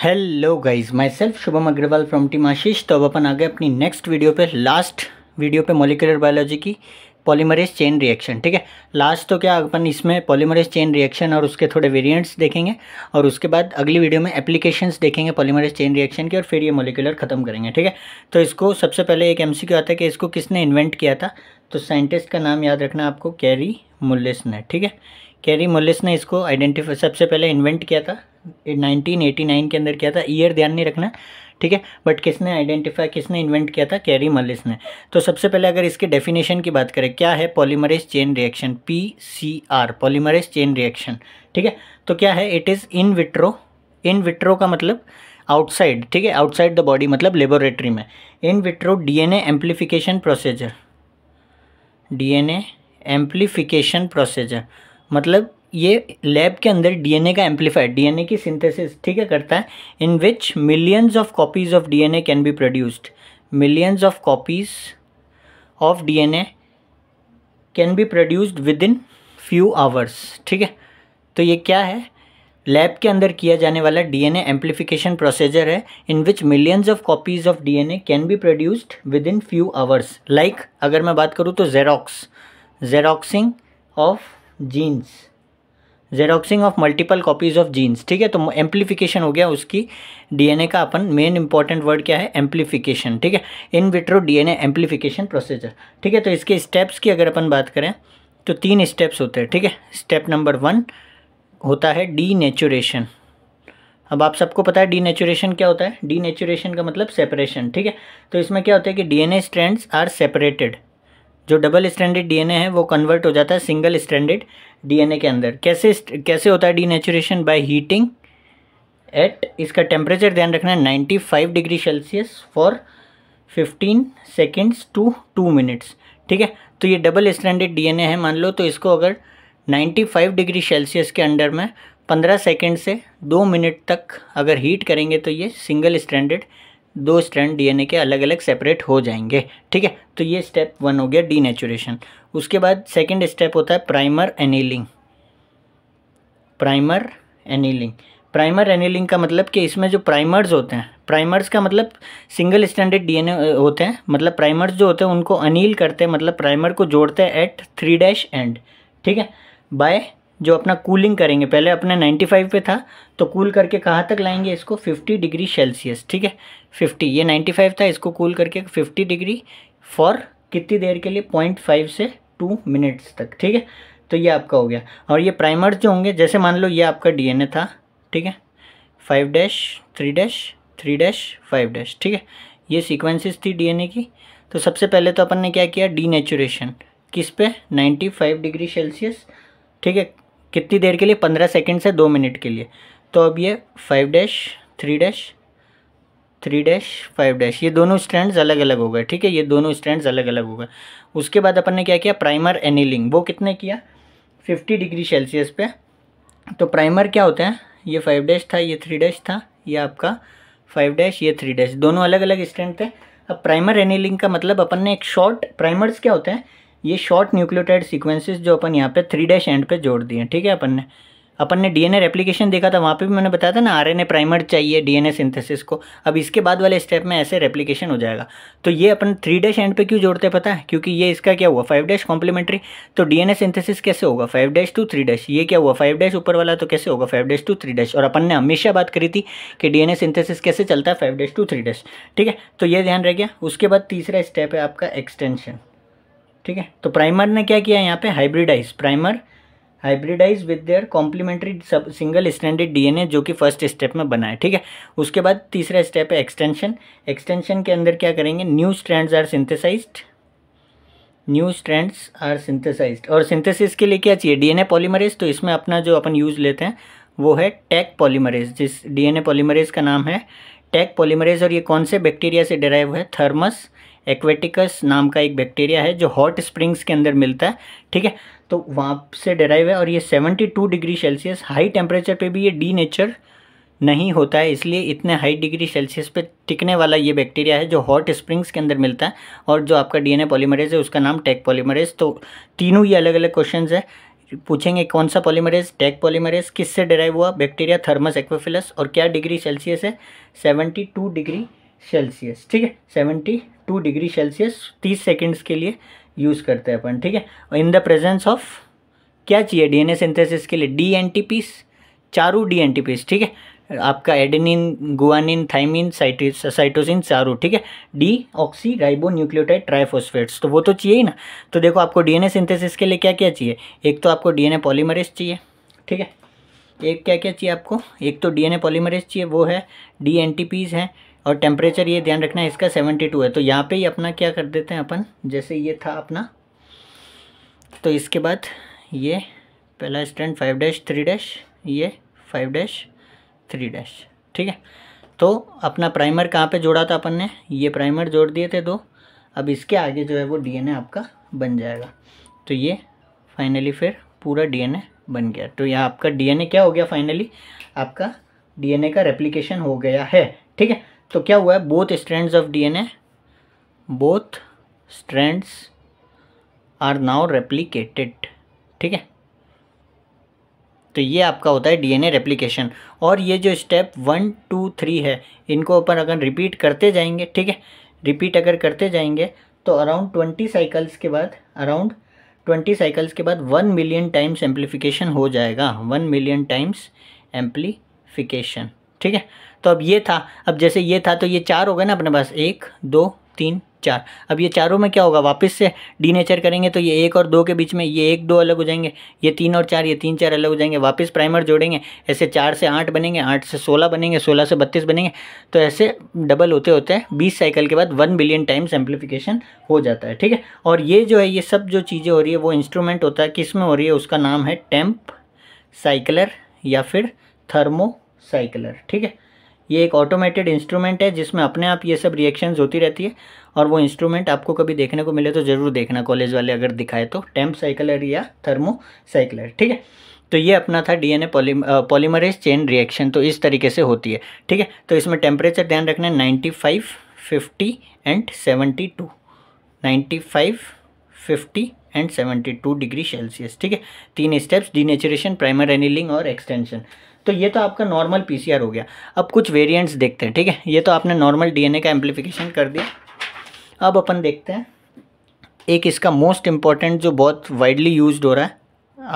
hello guys myself Shubham Agrawal from team Ashish तो अब अपन आ गए अपनी नेक्स्ट वीडियो पे लास्ट वीडियो पे मोलिकुलर बायोलॉजी की पॉलीमरेज चेन रिएक्शन ठीक है लास्ट तो क्या अपन इसमें पॉलीमरेज चेन रिएक्शन और उसके थोड़े वेरिएंट्स देखेंगे और उसके बाद अगली वीडियो में एप्लीकेशंस देखेंगे पॉलीमरेज चेन रिएक्शन की और फिर ये मोलिकुलर ख़त्म करेंगे ठीक है तो इसको सबसे पहले एक एम आता है कि इसको किसने इन्वेंट किया था तो साइंटिस्ट का नाम याद रखना आपको कैरी मुल्लिस ने ठीक है कैरी मोलिस ने इसको आइडेंटिफाई सबसे पहले इन्वेंट किया था 1989 के अंदर किया था ईयर ध्यान नहीं रखना ठीक है बट किसने आइडेंटिफाई किसने इन्वेंट किया था कैरी मलिस ने तो सबसे पहले अगर इसके डेफिनेशन की बात करें क्या है polymerase chain reaction P C R polymerase chain reaction ठीक है तो क्या है it is in vitro in vitro का मतलब आउटसाइड ठीक है आउटसाइड द बॉडी मतलब लेबोरेटरी में in vitro D amplification procedure D amplification procedure मतलब ये लैब के अंदर डीएनए का एम्पलीफाइड डीएनए की सिंथेसिस ठीक है करता है in which millions of copies of DNA can be produced millions of copies of DNA can be produced within few hours ठीक है तो ये क्या है लैब के अंदर किया जाने वाला डीएनए एम्प्लीफिकेशन प्रोसीजर है in which millions of copies of DNA can be produced within few hours like अगर मैं बात करूँ तो xerox xeroxing of genes xeroxing of multiple copies of genes ठीक है तो एम्पलीफिकेशन हो गया उसकी डीएनए का अपन मेन इंपॉर्टेंट वर्ड क्या है एम्पलीफिकेशन ठीक है in vitro DNA amplification procedure ठीक है तो इसके स्टेप्स की अगर अपन बात करें तो तीन स्टेप्स होते हैं ठीक है स्टेप नंबर वन होता है डी नेचुरेशन अब आप सबको पता है डी नेचुरेशन क्या होता है डी नेचुरेशन का मतलब सेपरेशन ठीक है तो इसमें क्या होता है कि D A strands are separated जो डबल स्टैंडर्ड डीएनए है वो कन्वर्ट हो जाता है सिंगल स्टैंडर्ड डीएनए के अंदर कैसे कैसे होता है डीनेचुरेशन बाय हीटिंग एट इसका टेम्परेचर ध्यान रखना है ninety five degree Celsius for fifteen seconds to two minutes ठीक है तो ये डबल स्टैंडर्ड डीएनए है मान लो तो इसको अगर फाइव डिग्री सेल्सियस के अंडर में पंद्रह सेकेंड से दो मिनट तक अगर हीट करेंगे तो ये सिंगल स्टैंडर्ड दो स्ट्रैंड डीएनए के अलग अलग सेपरेट हो जाएंगे ठीक है तो ये स्टेप वन हो गया डीनेचुरेशन उसके बाद सेकेंड स्टेप होता है primer annealing primer annealing primer annealing का मतलब कि इसमें जो प्राइमर्स होते हैं प्राइमर्स का मतलब सिंगल स्टैंडर्ड डीएनए होते हैं मतलब प्राइमर्स जो होते हैं उनको अनिल करते हैं मतलब प्राइमर को जोड़ते हैं एट थ्री डैश एंड ठीक है बाय जो अपना कूलिंग करेंगे पहले अपने 95 पे था तो कूल करके कहाँ तक लाएंगे इसको 50 डिग्री सेल्सियस ठीक है 50 ये 95 था इसको कूल करके 50 डिग्री फॉर कितनी देर के लिए 0.5 से 2 मिनट्स तक ठीक है तो ये आपका हो गया और ये प्राइमर्स जो होंगे जैसे मान लो ये आपका डी था ठीक है five dash three dash three dash five dash ठीक है ये सीक्वेंसेस थी डीएनए की तो सबसे पहले तो अपन ने क्या किया डी किस पे 95 डिग्री सेल्सियस ठीक है कितनी देर के लिए पंद्रह सेकेंड से दो मिनट के लिए तो अब ये five dash three dash three dash five dash ये दोनों स्टैंड अलग अलग हो गए ठीक है ये दोनों स्टैंड अलग अलग हो गए उसके बाद अपन ने क्या किया प्राइमर एनीलिंग वो कितने किया फिफ्टी डिग्री सेल्सियस पे तो प्राइमर क्या होता है ये फाइव डैश था ये थ्री डैश था ये आपका फाइव डैश ये थ्री डैश दोनों अलग अलग स्टैंड थे अब प्राइमर एनीलिंग का मतलब अपन ने एक शॉर्ट प्राइमर्स क्या होते हैं ये शॉर्ट न्यूक्लियोटाइड सीक्वेंसेस जो अपन यहाँ पे थ्री डैश एंड पे जोड़ दिए ठीक है अपन ने अपन ने डीएनए रेप्लिकेशन देखा था वहाँ पे भी मैंने बताया था ना आरएनए प्राइमर चाहिए डीएनए सिंथेसिस को अब इसके बाद वाले स्टेप में ऐसे रेप्लिकेशन हो जाएगा तो ये अपन थ्री डैश एंड पे क्यों जोड़ते पता है क्योंकि ये इसका क्या हुआ फाइव डैश कॉम्प्लीमेंट्री तो डीएनए सिंथेसिस कैसे होगा five dash to three dash ये क्या हुआ फाइव डैश ऊपर वाला तो कैसे होगा five dash to three dash और अपन ने हमेशा बात करी थी कि डीएनए सिंथेसिस कैसे चलता है five dash to three dash ठीक है तो ये ध्यान रह गया उसके बाद तीसरा स्टेप है आपका एक्सटेंशन ठीक है तो प्राइमर ने क्या किया यहाँ पे hybridize primer hybridize with their complementary सब सिंगल स्टैंडर्ड डीएनए जो कि फर्स्ट स्टेप में बना है ठीक है उसके बाद तीसरा स्टेप है एक्सटेंशन एक्सटेंशन के अंदर क्या करेंगे new strands are synthesized new strands are synthesized और सिंथेसिस के लिए क्या चाहिए डीएनए पॉलीमरेज तो इसमें अपना जो अपन यूज़ लेते हैं वो है टैक पॉलीमरेज जिस ए पॉलीमरेज का नाम है टैक पॉलीमरेज और ये कौन से बैक्टीरिया से डराइव है थर्मस एक्वेटिकस नाम का एक बैक्टीरिया है जो हॉट स्प्रिंग्स के अंदर मिलता है ठीक है तो वहाँ से डेराइव है और ये 72 डिग्री सेल्सियस हाई टेम्परेचर पे भी ये डी नेचर नहीं होता है इसलिए इतने हाई डिग्री सेल्सियस पे टिकने वाला ये बैक्टीरिया है जो हॉट स्प्रिंग्स के अंदर मिलता है और जो आपका डीएनए पॉलीमरेज है उसका नाम टेक पॉलीमरेज तो तीनों ये अलग अलग क्वेश्चन है पूछेंगे कौन सा पॉलीमरेज टैग पॉलीमरेज किससे डराइव हुआ बैक्टीरिया थर्मस एक्वेफिलस और क्या डिग्री सेल्सियस है सेवेंटी टू डिग्री सेल्सियस ठीक है सेवेंटी टू डिग्री सेल्सियस तीस सेकेंड्स के लिए यूज़ करते हैं अपन ठीक है और इन द प्रेजेंस ऑफ क्या चाहिए डीएनए सिंथेसिस के लिए डी एन टी पीस चारों डी एन टी पीस ठीक है आपका एडेनिन गुआनिन थाइमिन साइटोसिन चारों ठीक है deoxy ribonucleotide triphosphates तो वो तो चाहिए ही ना तो देखो आपको डीएनए सिंथेसिस के लिए क्या क्या चाहिए एक तो आपको डीएनए पॉलीमरेज चाहिए ठीक है एक क्या क्या चाहिए आपको एक तो डी पॉलीमरेज चाहिए वो है डी एन टी पीज़ और टेम्परेचर ये ध्यान रखना है इसका सेवेंटी टू है तो यहाँ पे ही अपना क्या कर देते हैं अपन जैसे ये था अपना तो इसके बाद ये पहला stand five dash three dash ये फाइव डैश थ्री डैश ठीक है तो अपना प्राइमर कहाँ पे जोड़ा था अपन ने ये प्राइमर जोड़ दिए थे दो अब इसके आगे जो है वो डी आपका बन जाएगा तो ये फाइनली फिर पूरा डी बन गया तो यहाँ आपका डी क्या हो गया फाइनली आपका डी का रेप्लीकेशन हो गया है ठीक है तो क्या हुआ है both strands of DNA both strands are now replicated ठीक है तो ये आपका होता है डीएनए रेप्लीकेशन और ये जो स्टेप वन टू थ्री है इनको अपन अगर रिपीट करते जाएंगे ठीक है रिपीट अगर करते जाएंगे तो अराउंड ट्वेंटी साइकिल्स के बाद अराउंड ट्वेंटी साइकिल्स के बाद वन मिलियन टाइम्स एम्पलीफिकेशन हो जाएगा वन मिलियन टाइम्स एम्पलीफिकेशन ठीक है तो अब ये था अब जैसे ये था तो ये चार हो गए ना अपने पास एक दो तीन चार अब ये चारों में क्या होगा वापस से नेचर करेंगे तो ये एक और दो के बीच में ये एक दो अलग हो जाएंगे ये तीन और चार ये तीन चार अलग हो जाएंगे वापस प्राइमर जोड़ेंगे ऐसे चार से आठ बनेंगे आठ से सोलह बनेंगे सोलह से बत्तीस बनेंगे तो ऐसे डबल होते होते हैं बीस साइकिल के बाद वन बिलियन टाइम्स एम्प्लीफिकेशन हो जाता है ठीक है और ये जो है ये सब जो चीज़ें हो रही है वो इंस्ट्रूमेंट होता है किस में हो रही है उसका नाम है टेम्प साइकिलर या फिर थर्मो साइकिलर ठीक है ये एक ऑटोमेटेड इंस्ट्रूमेंट है जिसमें अपने आप ये सब रिएक्शंस होती रहती है और वो इंस्ट्रूमेंट आपको कभी देखने को मिले तो ज़रूर देखना कॉलेज वाले अगर दिखाए तो टेम्प साइकिलर या थर्मो साइकिलर ठीक है तो ये अपना था डीएनए पॉलीमरेज चेन रिएक्शन तो इस तरीके से होती है ठीक है तो इसमें टेम्परेचर ध्यान रखना है ninety five fifty and seventy two ninety five fifty and seventy two degree Celsius ठीक है तीन स्टेप्स डी प्राइमर एनिलिंग और एक्सटेंशन तो ये तो आपका नॉर्मल पी हो गया अब कुछ वेरियंट्स देखते हैं ठीक है ये तो आपने नॉर्मल डी का एम्प्लीफिकेशन कर दिया अब अपन देखते हैं एक इसका मोस्ट इम्पॉर्टेंट जो बहुत वाइडली यूज हो रहा है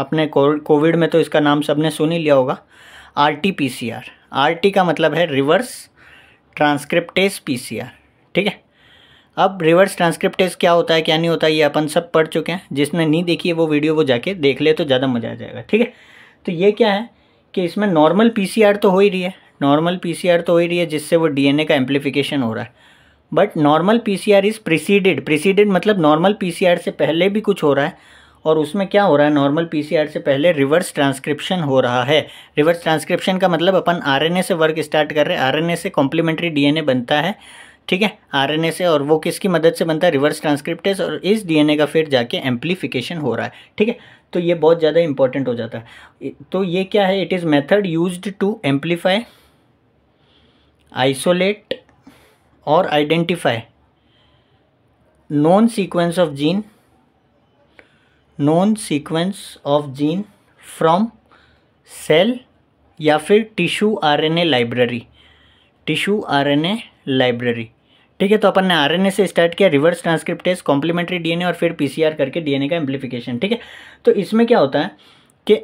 आपने कोविड में तो इसका नाम सबने सुन ही लिया होगा R T P C R R T का मतलब है reverse transcriptase P C R ठीक है अब रिवर्स ट्रांसक्रिप्टेस क्या होता है क्या नहीं होता है ये अपन सब पढ़ चुके हैं जिसने नहीं देखी है वो वीडियो वो जाके देख ले तो ज़्यादा मज़ा आ जाएगा ठीक है तो ये क्या है कि इसमें नॉर्मल पीसीआर तो हो ही रही है नॉर्मल पीसीआर तो हो ही रही है जिससे वो डीएनए का एम्प्लीफिकेशन हो रहा है but normal PCR is preceded preceded मतलब नॉर्मल पीसीआर से पहले भी कुछ हो रहा है और उसमें क्या हो रहा है नॉर्मल पीसीआर से पहले रिवर्स ट्रांसक्रिप्शन हो रहा है रिवर्स ट्रांसक्रिप्शन का मतलब अपन आर से वर्क स्टार्ट कर रहे हैं आर से कॉम्प्लीमेंट्री डी बनता है ठीक है आर से और वो किसकी मदद से बनता है रिवर्स ट्रांसक्रिप्टेज और इस डी का फिर जाके एम्प्लीफिकेशन हो रहा है ठीक है तो ये बहुत ज़्यादा इंपॉर्टेंट हो जाता है तो ये क्या है it is method used to amplify isolate और identify known sequence of gene known sequence of gene from cell या फिर tissue RNA library tissue RNA library ठीक है तो अपन ने आरएनए से स्टार्ट किया रिवर्स ट्रांसक्रिप्टेज कॉम्प्लीमेंट्री डीएनए और फिर पीसीआर करके डीएनए का एम्प्लीफिकेशन ठीक है तो इसमें क्या होता है कि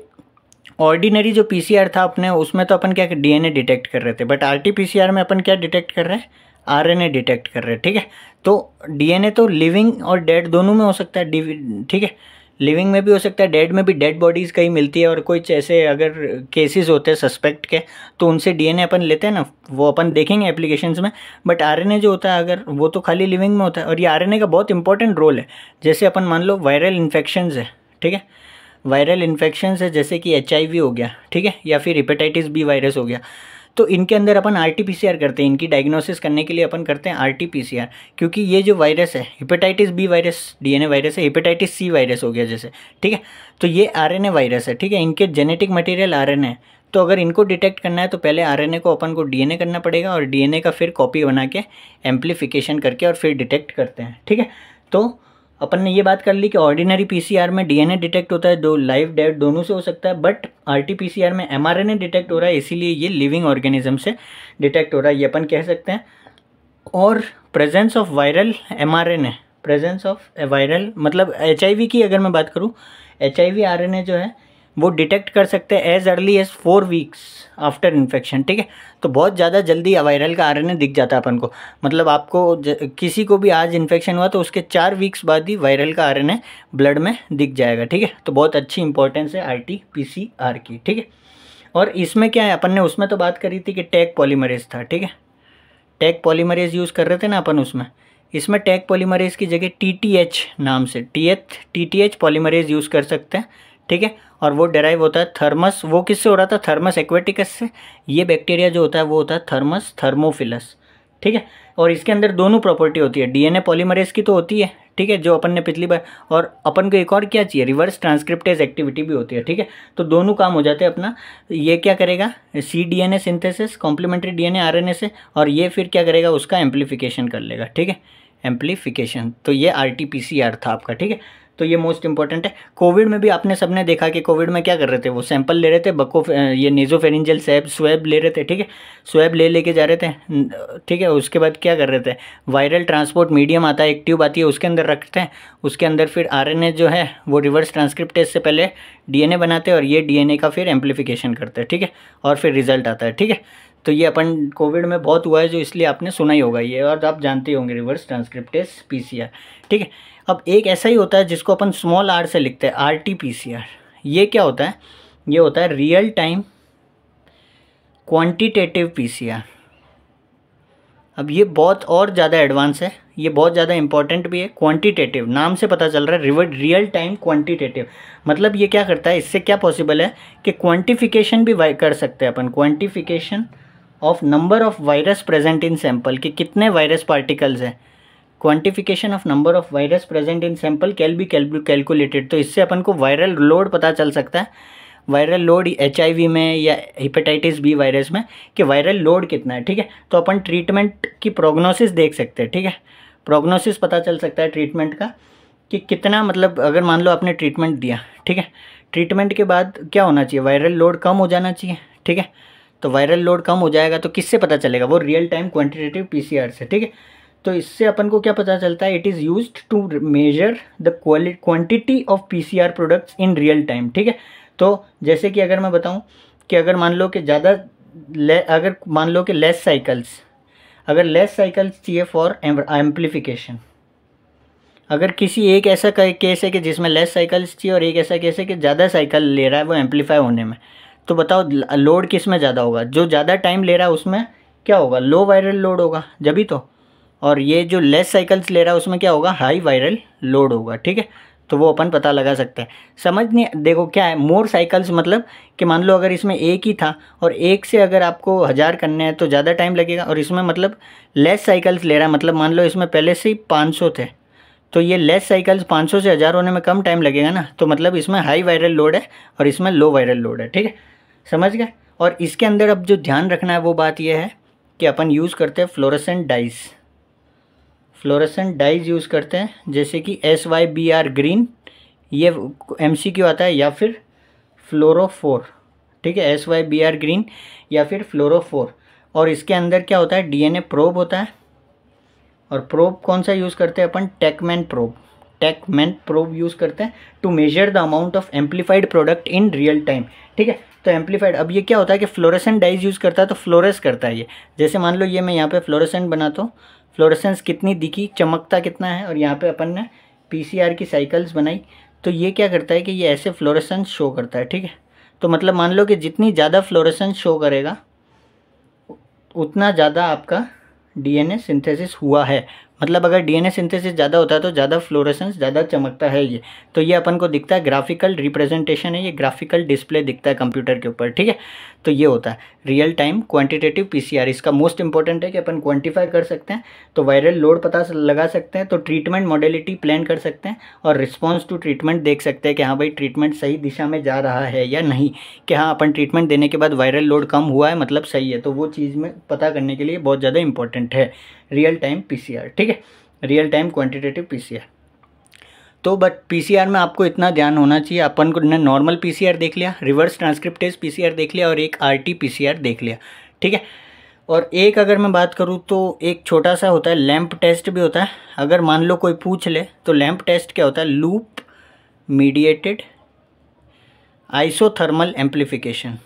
ऑर्डिनरी जो पीसीआर था अपने उसमें तो अपन क्या डीएनए डिटेक्ट कर रहे थे बट आरटीपीसीआर में अपन क्या डिटेक्ट कर रहे हैं आरएनए डिटेक्ट कर रहे हैं ठीक है तो डीएनए तो लिविंग और डेड दोनों में हो सकता है ठीक है लिविंग में भी हो सकता है डेड में भी डेड बॉडीज़ कहीं मिलती है और कोई ऐसे अगर केसेस होते हैं सस्पेक्ट के तो उनसे डीएनए अपन लेते हैं ना वो अपन देखेंगे एप्लीकेशंस में बट आरएनए जो होता है अगर वो तो खाली लिविंग में होता है और ये आरएनए का बहुत इंपॉर्टेंट रोल है जैसे अपन मान लो वायरल इन्फेक्शन है ठीक है वायरल इन्फेक्शन है जैसे कि एच हो गया ठीक है या फिर हिपेटाइटिस बी वायरस हो गया तो इनके अंदर अपन आर करते हैं इनकी डायग्नोसिस करने के लिए अपन करते हैं आर क्योंकि ये जो वायरस है hepatitis B virus DNA virus है हिपेटाइटिस सी वायरस हो गया जैसे ठीक है तो ये आरएनए वायरस है ठीक है इनके जेनेटिक मटेरियल एन है तो अगर इनको डिटेक्ट करना है तो पहले ए को अपन को ए करना पड़ेगा और ए का फिर कॉपी बना के एम्प्लीफिकेशन करके और फिर डिटेक्ट करते हैं ठीक है तो अपन ने ये बात कर ली कि ऑर्डिनरी पीसीआर में डीएनए डिटेक्ट होता है दो लाइव डेड दोनों से हो सकता है बट आरटीपीसीआर में एमआरएनए डिटेक्ट हो रहा है इसीलिए ये लिविंग ऑर्गेनिज्म से डिटेक्ट हो रहा है ये अपन कह सकते हैं और presence of viral mRNA presence of viral मतलब एच की अगर मैं बात करूँ एच आई जो है वो डिटेक्ट कर सकते हैं as early as four weeks after infection ठीक है तो बहुत ज़्यादा जल्दी वायरल का आर दिख जाता है अपन को मतलब आपको ज, किसी को भी आज इन्फेक्शन हुआ तो उसके चार वीक्स बाद ही वायरल का आर ब्लड में दिख जाएगा ठीक है तो बहुत अच्छी इंपॉर्टेंस है आर टी की ठीक है और इसमें क्या है अपन ने उसमें तो बात करी थी कि टैग पॉलीमरेज था ठीक है टैग पॉलीमरेज यूज़ कर रहे थे ना अपन उसमें इसमें टैग पॉलीमरेज की जगह टी नाम से टी एच पॉलीमरेज यूज़ कर सकते हैं ठीक है और वो डेराइव होता है थर्मस वो किससे हो रहा था थर्मस एक्वेटिकस से ये बैक्टीरिया जो होता है वो होता है थर्मस थर्मोफिलस ठीक है और इसके अंदर दोनों प्रॉपर्टी होती है डीएनए पॉलीमरेज की तो होती है ठीक है जो अपन ने पिछली बार और अपन को एक और क्या चाहिए रिवर्स ट्रांसक्रिप्टेज एक्टिविटी भी होती है ठीक है तो दोनों काम हो जाते हैं अपना ये क्या करेगा C D N A synthesis complementary D N A R N A से और ये फिर क्या करेगा उसका एम्प्लीफिकेशन कर लेगा ठीक है एम्प्लीफिकेशन तो ये R T P C R था आपका ठीक है तो ये मोस्ट इंपॉर्टेंट है कोविड में भी आपने सबने देखा कि कोविड में क्या कर रहे थे वो सैंपल ले रहे थे बको ये नेजोफेरिंजल सैब स्वैब ले रहे थे ठीक है स्वैब ले लेके जा रहे थे ठीक है उसके बाद क्या कर रहे थे वायरल ट्रांसपोर्ट मीडियम आता है एक ट्यूब आती है उसके अंदर रखते हैं उसके अंदर फिर आर जो है वो रिवर्स ट्रांसक्रिप्टेज से पहले डी बनाते हैं और ये डी का फिर एम्प्लीफिकेशन करते हैं ठीक है और फिर रिजल्ट आता है ठीक है तो ये अपन कोविड में बहुत हुआ है जो इसलिए आपने सुना ही होगा ये और आप जानते ही होंगे रिवर्स ट्रांसक्रिप्टेस पी ठीक है अब एक ऐसा ही होता है जिसको अपन स्मॉल आर से लिखते हैं आर टी पी ये क्या होता है ये होता है रियल टाइम क्वांटिटेटिव पी अब ये बहुत और ज़्यादा एडवांस है ये बहुत ज़्यादा इंपॉर्टेंट भी है क्वांटिटेटिव नाम से पता चल रहा है रिवर्ट रियल टाइम क्वांटिटेटिव मतलब ये क्या करता है इससे क्या पॉसिबल है कि क्वांटिफिकेशन भी कर सकते हैं अपन quantification of number of virus present in sample कि कितने वायरस पार्टिकल्स हैं quantification of number of virus present in sample कैल बी कैलकुलेटेड तो इससे अपन को वायरल लोड पता चल सकता है वायरल लोड एच में या हिपेटाइटिस बी वायरस में कि वायरल लोड कितना है ठीक है तो अपन ट्रीटमेंट की प्रोग्नोसिस देख सकते हैं ठीक है प्रोग्नोसिस पता चल सकता है ट्रीटमेंट का कि कितना मतलब अगर मान लो आपने ट्रीटमेंट दिया ठीक है ट्रीटमेंट के बाद क्या होना चाहिए वायरल लोड कम हो जाना चाहिए ठीक है तो वायरल लोड कम हो जाएगा तो किससे पता चलेगा वो रियल टाइम क्वान्टिटेटिव पी से ठीक है तो इससे अपन को क्या पता चलता है it is use to measure the quality quantity of P products in real time ठीक है तो जैसे कि अगर मैं बताऊँ कि अगर मान लो कि ज़्यादा अगर मान लो कि लेस साइकिल्स अगर लेस साइकिल्स चाहिए फॉर एम्पलीफिकेशन अगर किसी एक ऐसा केस है कि जिसमें लेस साइकिल्स चाहिए और एक ऐसा केस है कि ज़्यादा साइकिल ले रहा है वो एम्पलीफाई होने में तो बताओ लोड किस में ज़्यादा होगा जो ज़्यादा टाइम ले रहा है उसमें क्या होगा लो वायरल लोड होगा जब तो और ये जो लेस साइकिल्स ले रहा है उसमें क्या होगा हाई वायरल लोड होगा ठीक है तो वो अपन पता लगा सकते हैं समझ नहीं देखो क्या है मोर साइकिल्स मतलब कि मान लो अगर इसमें एक ही था और एक से अगर आपको हज़ार करने हैं तो ज़्यादा टाइम लगेगा और इसमें मतलब लेस साइकिल्स ले रहा है मतलब मान लो इसमें पहले से ही पाँच सौ थे तो ये लेस साइकिल्स 500 से हज़ार होने में कम टाइम लगेगा ना तो मतलब इसमें हाई वायरल लोड है और इसमें लो वायरल लोड है ठीक है समझ गए और इसके अंदर अब जो ध्यान रखना है वो बात यह है कि अपन यूज़ करते हैं fluorescent dyes fluorescent dyes use करते हैं जैसे कि S Y B R green ये एम सी क्यू आता है या फिर फ्लोरोफोर ठीक है S Y B R green या फिर फ्लोरोफोर और इसके अंदर क्या होता है डीएनए प्रोब होता है और प्रोब कौन सा यूज़ करते हैं अपन TaqMan probe TaqMan probe use करते हैं to measure the amount of amplified product in real time ठीक है तो एम्पलीफाइड अब ये क्या होता है कि फ्लोरेसेंट डाइज यूज़ करता है तो फ्लोरेस करता है ये जैसे मान लो ये मैं यहाँ पे फ्लोरेसेंट बनाता हूँ फ्लोरेसेंस कितनी दिखी चमकता कितना है और यहाँ पे अपन ने पीसीआर की साइकिल्स बनाई तो ये क्या करता है कि ये ऐसे फ्लोरेसेंस शो करता है ठीक है तो मतलब मान लो कि जितनी ज़्यादा फ्लोरेसेंस शो करेगा उतना ज़्यादा आपका डी सिंथेसिस हुआ है मतलब अगर डीएनए सिंथेसिस ज़्यादा होता है तो ज़्यादा फ्लोरेसेंस ज़्यादा चमकता है ये तो ये अपन को दिखता है ग्राफिकल रिप्रेजेंटेशन है ये ग्राफिकल डिस्प्ले दिखता है कंप्यूटर के ऊपर ठीक है तो ये होता है रियल टाइम क्वांटिटेटिव पीसीआर इसका मोस्ट इंपॉर्टेंट है कि अपन क्वांटिफाई कर सकते हैं तो वायरल लोड पता लगा सकते हैं तो ट्रीटमेंट मॉडलिटी प्लान कर सकते हैं और रिस्पॉन्स टू ट्रीटमेंट देख सकते हैं कि हाँ भाई ट्रीटमेंट सही दिशा में जा रहा है या नहीं कि हाँ अपन ट्रीटमेंट देने के बाद वायरल लोड कम हुआ है मतलब सही है तो वो चीज़ में पता करने के लिए बहुत ज़्यादा इंपॉर्टेंट है रियल टाइम पी ठीक है रियल टाइम क्वान्टिटेटिव पी तो बट पीसीआर में आपको इतना ध्यान होना चाहिए अपन को ने नॉर्मल पीसीआर देख लिया रिवर्स ट्रांसक्रिप्टेज पीसीआर देख लिया और एक आरटी पीसीआर देख लिया ठीक है और एक अगर मैं बात करूँ तो एक छोटा सा होता है लैम्प टेस्ट भी होता है अगर मान लो कोई पूछ ले तो लैम्प टेस्ट क्या होता है loop mediated isothermal amplification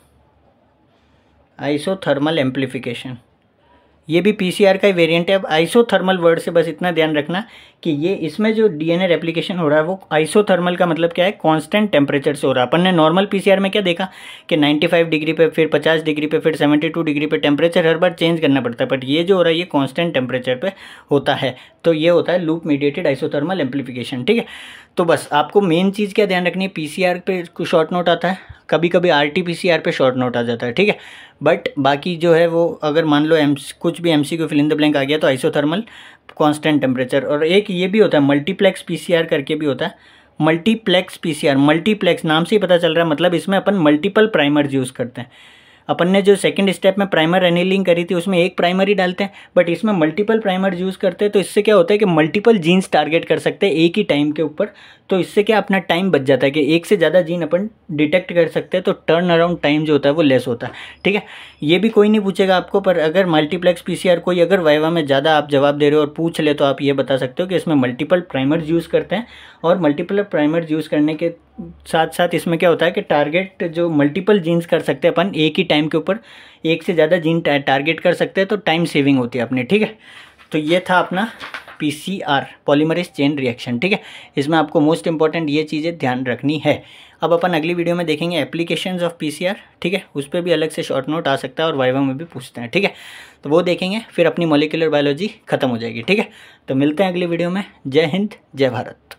isothermal amplification ये भी पीसीआर का ही वेरिएंट है अब आइसोथर्मल वर्ड से बस इतना ध्यान रखना कि ये इसमें जो डीएनए रेप्लिकेशन हो रहा है वो आइसोथर्मल का मतलब क्या है कांस्टेंट टेम्परेचर से हो रहा है अपन ने नॉर्मल पीसीआर में क्या देखा कि 95 डिग्री पे फिर 50 डिग्री पे फिर 72 डिग्री पे टेम्परेचर हर बार चेंज करना पड़ता है बट ये जो हो रहा है ये कॉन्स्टेंट टेम्परेचर पर होता है तो ये होता है लूप मीडिएटेड आइसोथर्मल एम्प्लीफिकेशन ठीक है तो बस आपको मेन चीज़ क्या ध्यान रखनी है पी पे शॉर्ट नोट आता है कभी कभी R T P C R पे शॉर्ट नोट आ जाता है ठीक है बट बाकी जो है वो अगर मान लो एम कुछ भी एम सी को फिलिंद ब्लैंक आ गया तो आइसोथर्मल कांस्टेंट टेम्परेचर और एक ये भी होता है मल्टीप्लेक्स पीसीआर करके भी होता है मल्टीप्लेक्स पीसीआर मल्टीप्लेक्स नाम से ही पता चल रहा है मतलब इसमें अपन मल्टीपल प्राइमर यूज़ करते हैं अपन ने जो सेकंड स्टेप में प्राइमर एनिलिंग करी थी उसमें एक प्राइमर ही डालते हैं बट इसमें मल्टीपल प्राइमर यूज़ करते हैं तो इससे क्या होता है कि मल्टीपल जीन्स टारगेट कर सकते हैं एक ही टाइम के ऊपर तो इससे क्या अपना टाइम बच जाता है कि एक से ज़्यादा जीन अपन डिटेक्ट कर सकते हैं तो टर्न अराउंड टाइम जो होता है वो लेस होता है ठीक है ये भी कोई नहीं पूछेगा आपको पर अगर मल्टीप्लेक्स पीसीआर कोई अगर वाइवा में ज़्यादा आप जवाब दे रहे हो और पूछ ले तो आप ये बता सकते हो कि इसमें मल्टीपल प्राइमर्स यूज़ करते हैं और मल्टीपल प्राइमर्स यूज़ करने के साथ साथ इसमें क्या होता है कि टारगेट जो मल्टीपल जीन्स कर सकते हैं अपन एक ही टाइम के ऊपर एक से ज़्यादा जीन टारगेट कर सकते हैं तो टाइम सेविंग होती है अपने ठीक है तो ये था अपना पीसीआर पॉलीमरेज चेन रिएक्शन ठीक है इसमें आपको मोस्ट इंपॉर्टेंट ये चीज़ें ध्यान रखनी है अब अपन अगली वीडियो में देखेंगे एप्लीकेशंस ऑफ पीसीआर ठीक है उस पर भी अलग से शॉर्ट नोट आ सकता है और वाइवा में भी पूछते हैं ठीक है तो वो देखेंगे फिर अपनी मोलिकुलर बायोलॉजी खत्म हो जाएगी ठीक है तो मिलते हैं अगली वीडियो में जय हिंद जय भारत